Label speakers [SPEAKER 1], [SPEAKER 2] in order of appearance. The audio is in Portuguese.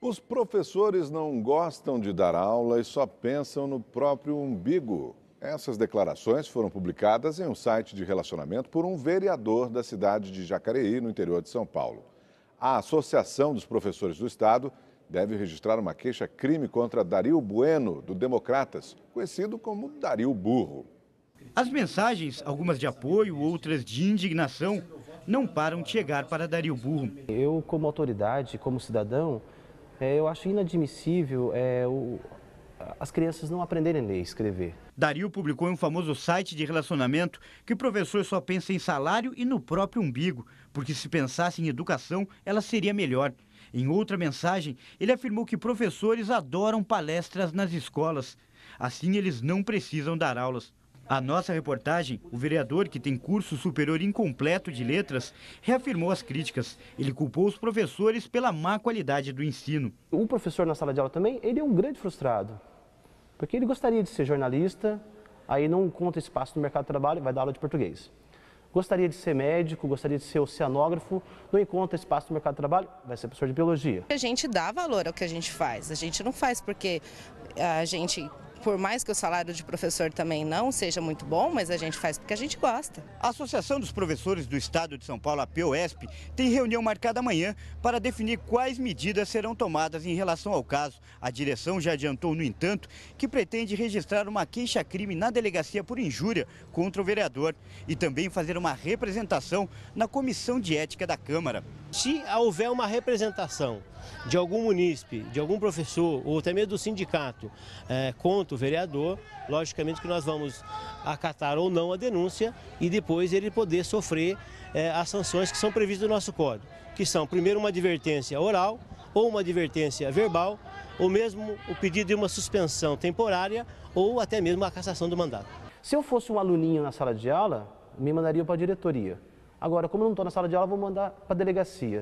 [SPEAKER 1] Os professores não gostam de dar aula e só pensam no próprio umbigo. Essas declarações foram publicadas em um site de relacionamento por um vereador da cidade de Jacareí, no interior de São Paulo. A Associação dos Professores do Estado deve registrar uma queixa-crime contra Dario Bueno, do Democratas, conhecido como Dario Burro.
[SPEAKER 2] As mensagens, algumas de apoio, outras de indignação, não param de chegar para Dario Burro. Eu, como autoridade,
[SPEAKER 3] como cidadão, é, eu acho inadmissível é, o, as crianças não
[SPEAKER 2] aprenderem a ler e escrever. Dario publicou em um famoso site de relacionamento que o professor só pensa em salário e no próprio umbigo, porque se pensasse em educação, ela seria melhor. Em outra mensagem, ele afirmou que professores adoram palestras nas escolas. Assim, eles não precisam dar aulas. A nossa reportagem, o vereador que tem curso superior incompleto de letras, reafirmou as críticas. Ele culpou os professores pela má qualidade do ensino. O professor na sala de aula também, ele é um grande frustrado, porque ele
[SPEAKER 3] gostaria de ser jornalista, aí não encontra espaço no mercado de trabalho, vai dar aula de português. Gostaria de ser médico, gostaria de ser oceanógrafo, não encontra espaço no mercado de trabalho, vai ser professor de biologia.
[SPEAKER 4] A gente dá valor ao que a gente faz, a gente não faz porque a gente por mais que o salário de professor também não seja muito bom, mas a gente faz porque a gente gosta. A Associação dos Professores do Estado
[SPEAKER 2] de São Paulo, a POSP, tem reunião marcada amanhã para definir quais medidas serão tomadas em relação ao caso. A direção já adiantou, no entanto, que pretende registrar uma queixa-crime na delegacia por injúria contra o vereador e também fazer uma
[SPEAKER 5] representação na Comissão de Ética da Câmara. Se houver uma representação de algum munícipe, de algum professor ou até mesmo do sindicato é, contra o vereador, logicamente que nós vamos acatar ou não a denúncia e depois ele poder sofrer é, as sanções que são previstas no nosso código, que são primeiro uma advertência oral ou uma advertência verbal ou mesmo o pedido de uma suspensão temporária ou até mesmo a cassação do mandato. Se eu fosse um aluninho na sala de aula, me mandaria para a
[SPEAKER 3] diretoria. Agora, como eu não estou na sala de aula, vou mandar para a delegacia.